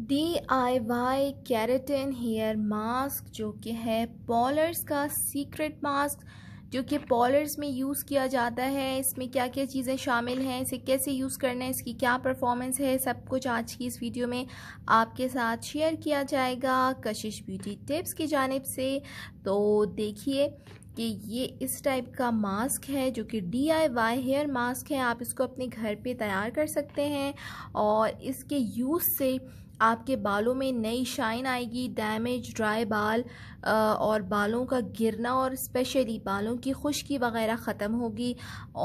D I Y keratin hair mask जो कि है पॉलर्स का सीक्रेट मास्क जो कि पॉलर्स में यूज़ किया जाता है इसमें क्या क्या चीज़ें शामिल हैं इसे कैसे यूज़ करना है इसकी क्या परफॉर्मेंस है सब कुछ आज की इस वीडियो में आपके साथ शेयर किया जाएगा कशिश ब्यूटी टिप्स की जानब से तो देखिए कि ये इस टाइप का मास्क है जो कि D I Y hair mask है आप इसको अपने घर पे तैयार कर सकते हैं और इसके यूज़ से आपके बालों में नई शाइन आएगी डैमेज ड्राई बाल और बालों का गिरना और स्पेशली बालों की खुश्की वगैरह ख़त्म होगी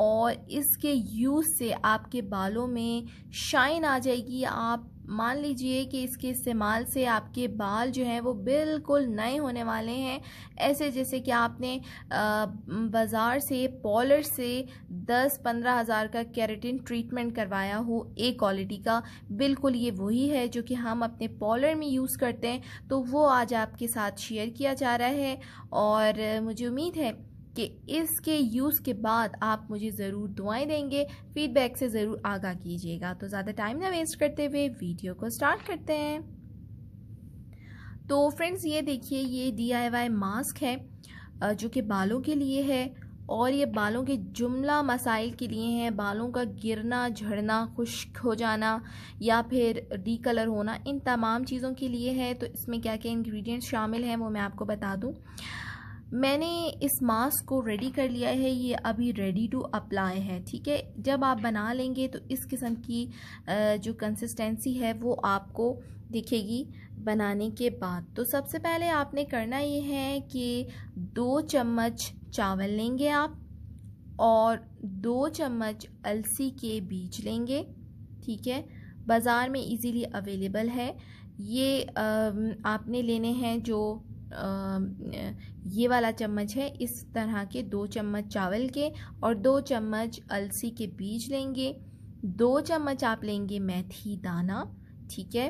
और इसके यूज़ से आपके बालों में शाइन आ जाएगी आप मान लीजिए कि इसके इस्तेमाल से आपके बाल जो हैं वो बिल्कुल नए होने वाले हैं ऐसे जैसे कि आपने बाज़ार से पॉलर से दस पंद्रह हज़ार का कैरेटिन ट्रीटमेंट करवाया हो ए क्वालिटी का बिल्कुल ये वही है जो कि हम अपने पॉलर में यूज़ करते हैं तो वो आज आपके साथ शेयर किया जा रहा है और मुझे उम्मीद है कि इसके यूज़ के बाद आप मुझे ज़रूर दुआएं देंगे फीडबैक से ज़रूर आगाह कीजिएगा तो ज़्यादा टाइम ना वेस्ट करते हुए वीडियो को स्टार्ट करते हैं तो फ्रेंड्स ये देखिए ये डी मास्क है जो कि बालों के लिए है और ये बालों के जुमला मसाइल के लिए हैं बालों का गिरना झड़ना खुश्क हो जाना या फिर डी कलर होना इन तमाम चीज़ों के लिए है तो इसमें क्या क्या इंग्रेडिएंट्स शामिल हैं वो मैं आपको बता दूँ मैंने इस मास्क को रेडी कर लिया है ये अभी रेडी टू अप्लाई है ठीक है जब आप बना लेंगे तो इस किस्म की जो कंसिस्टेंसी है वो आपको दिखेगी बनाने के बाद तो सबसे पहले आपने करना ये है कि दो चम्मच चावल लेंगे आप और दो चम्मच अलसी के बीज लेंगे ठीक है बाज़ार में इजीली अवेलेबल है ये आपने लेने हैं जो ये वाला चम्मच है इस तरह के दो चम्मच चावल के और दो चम्मच अलसी के बीज लेंगे दो चम्मच आप लेंगे मेथी दाना ठीक है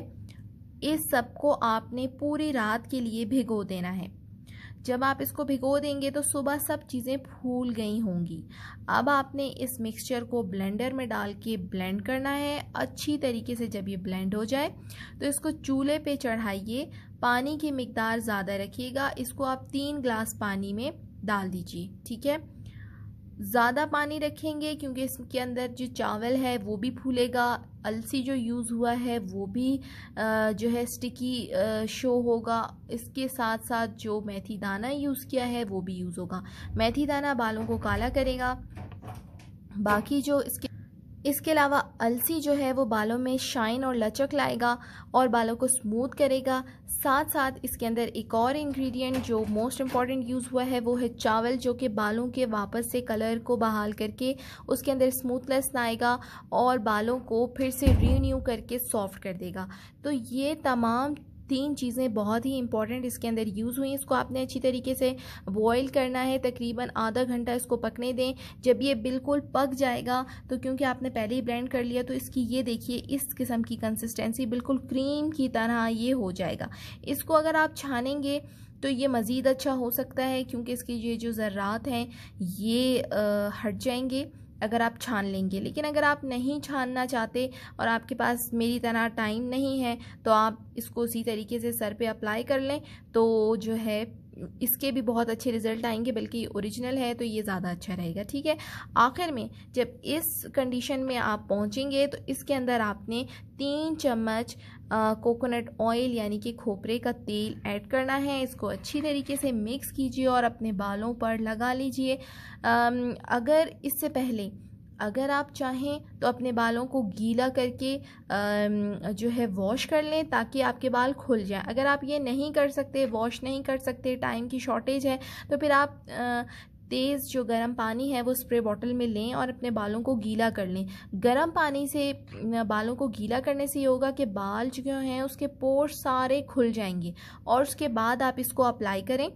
इस सबको आपने पूरी रात के लिए भिगो देना है जब आप इसको भिगो देंगे तो सुबह सब चीज़ें फूल गई होंगी अब आपने इस मिक्सचर को ब्लेंडर में डाल के ब्लेंड करना है अच्छी तरीके से जब ये ब्लेंड हो जाए तो इसको चूल्हे पे चढ़ाइए पानी की मकदार ज़्यादा रखिएगा इसको आप तीन ग्लास पानी में डाल दीजिए ठीक है ज़्यादा पानी रखेंगे क्योंकि इसके अंदर जो चावल है वो भी फूलेगा अलसी जो यूज़ हुआ है वो भी जो है स्टिकी शो होगा इसके साथ साथ जो मेथी दाना यूज़ किया है वो भी यूज़ होगा मेथी दाना बालों को काला करेगा बाकी जो इसके इसके अलावा अलसी जो है वो बालों में शाइन और लचक लाएगा और बालों को स्मूथ करेगा साथ साथ इसके अंदर एक और इंग्रेडिएंट जो मोस्ट इम्पॉर्टेंट यूज़ हुआ है वो है चावल जो कि बालों के वापस से कलर को बहाल करके उसके अंदर स्मूथनेस लाएगा और बालों को फिर से रीन्यू करके सॉफ्ट कर देगा तो ये तमाम तीन चीज़ें बहुत ही इंपॉर्टेंट इसके अंदर यूज़ हुई इसको आपने अच्छी तरीके से बॉयल करना है तकरीबन आधा घंटा इसको पकने दें जब ये बिल्कुल पक जाएगा तो क्योंकि आपने पहले ही ब्लेंड कर लिया तो इसकी ये देखिए इस किस्म की कंसिस्टेंसी बिल्कुल क्रीम की तरह ये हो जाएगा इसको अगर आप छानेंगे तो ये मज़ीद अच्छा हो सकता है क्योंकि इसकी ये जो ज़रात हैं ये आ, हट जाएंगे अगर आप छान लेंगे लेकिन अगर आप नहीं छानना चाहते और आपके पास मेरी तरह टाइम नहीं है तो आप इसको उसी तरीके से सर पे अप्लाई कर लें तो जो है इसके भी बहुत अच्छे रिजल्ट आएंगे बल्कि ओरिजिनल है तो ये ज़्यादा अच्छा रहेगा ठीक है आखिर में जब इस कंडीशन में आप पहुँचेंगे तो इसके अंदर आपने तीन चम्मच कोकोनट ऑयल यानी कि खोपरे का तेल ऐड करना है इसको अच्छी तरीके से मिक्स कीजिए और अपने बालों पर लगा लीजिए अगर इससे पहले अगर आप चाहें तो अपने बालों को गीला करके जो है वॉश कर लें ताकि आपके बाल खुल जाएं अगर आप ये नहीं कर सकते वॉश नहीं कर सकते टाइम की शॉर्टेज है तो फिर आप तेज़ जो गर्म पानी है वो स्प्रे बॉटल में लें और अपने बालों को गीला कर लें गर्म पानी से बालों को गीला करने से ये होगा कि बाल जो हैं उसके पोर्स सारे खुल जाएंगे और उसके बाद आप इसको अप्लाई करें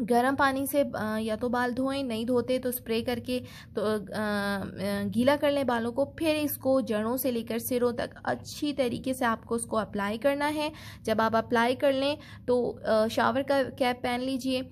गर्म पानी से या तो बाल धोएं नहीं धोते तो स्प्रे करके तो गीला कर लें बालों को फिर इसको जड़ों से लेकर सिरों तक अच्छी तरीके से आपको उसको अप्लाई करना है जब आप अप्लाई कर लें तो शावर का कैप पहन लीजिए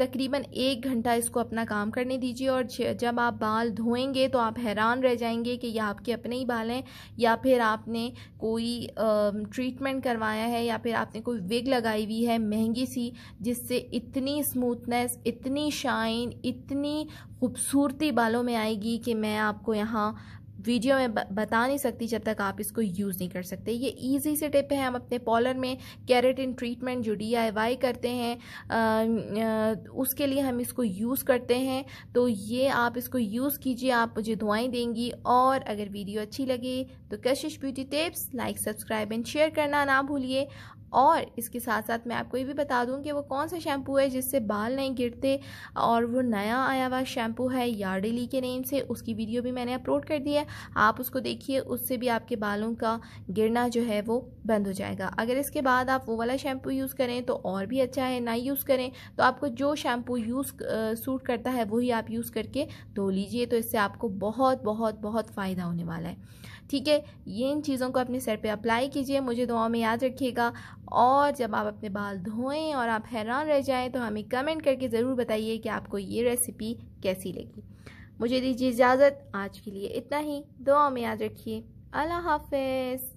तकरीबन एक घंटा इसको अपना काम करने दीजिए और जब आप बाल धोएंगे तो आप हैरान रह जाएंगे कि ये आपके अपने ही बाल हैं या फिर आपने कोई ट्रीटमेंट करवाया है या फिर आपने कोई विग लगाई हुई है महंगी सी जिससे इतनी स्मूथनेस इतनी शाइन इतनी खूबसूरती बालों में आएगी कि मैं आपको यहाँ वीडियो में बता नहीं सकती जब तक आप इसको यूज़ नहीं कर सकते ये ईजी से टिप है हम अपने पॉलर में कैरेटिन ट्रीटमेंट जो डी करते हैं आ, उसके लिए हम इसको यूज़ करते हैं तो ये आप इसको यूज़ कीजिए आप मुझे दुआएं देंगी और अगर वीडियो अच्छी लगे तो Kashish beauty tips like subscribe and share करना ना भूलिए और इसके साथ साथ मैं आपको ये भी बता दूं कि वो कौन सा शैम्पू है जिससे बाल नहीं गिरते और वो नया आया हुआ शैम्पू है यार्डली के नेम से उसकी वीडियो भी मैंने अपलोड कर दी है आप उसको देखिए उससे भी आपके बालों का गिरना जो है वो बंद हो जाएगा अगर इसके बाद आप वो वाला शैम्पू यूज़ करें तो और भी अच्छा है ना यूज़ करें तो आपको जो शैम्पू यूज़ सूट करता है वही आप यूज़ करके धो लीजिए तो इससे आपको बहुत बहुत बहुत फ़ायदा होने वाला है ठीक है ये इन चीज़ों को अपने सर पे अप्लाई कीजिए मुझे दुआओं में याद रखिएगा और जब आप अपने बाल धोएं और आप हैरान रह जाएं तो हमें कमेंट करके ज़रूर बताइए कि आपको ये रेसिपी कैसी लगी मुझे दीजिए इजाज़त आज के लिए इतना ही दुआओं में याद रखिए अल्लाह हाफिज़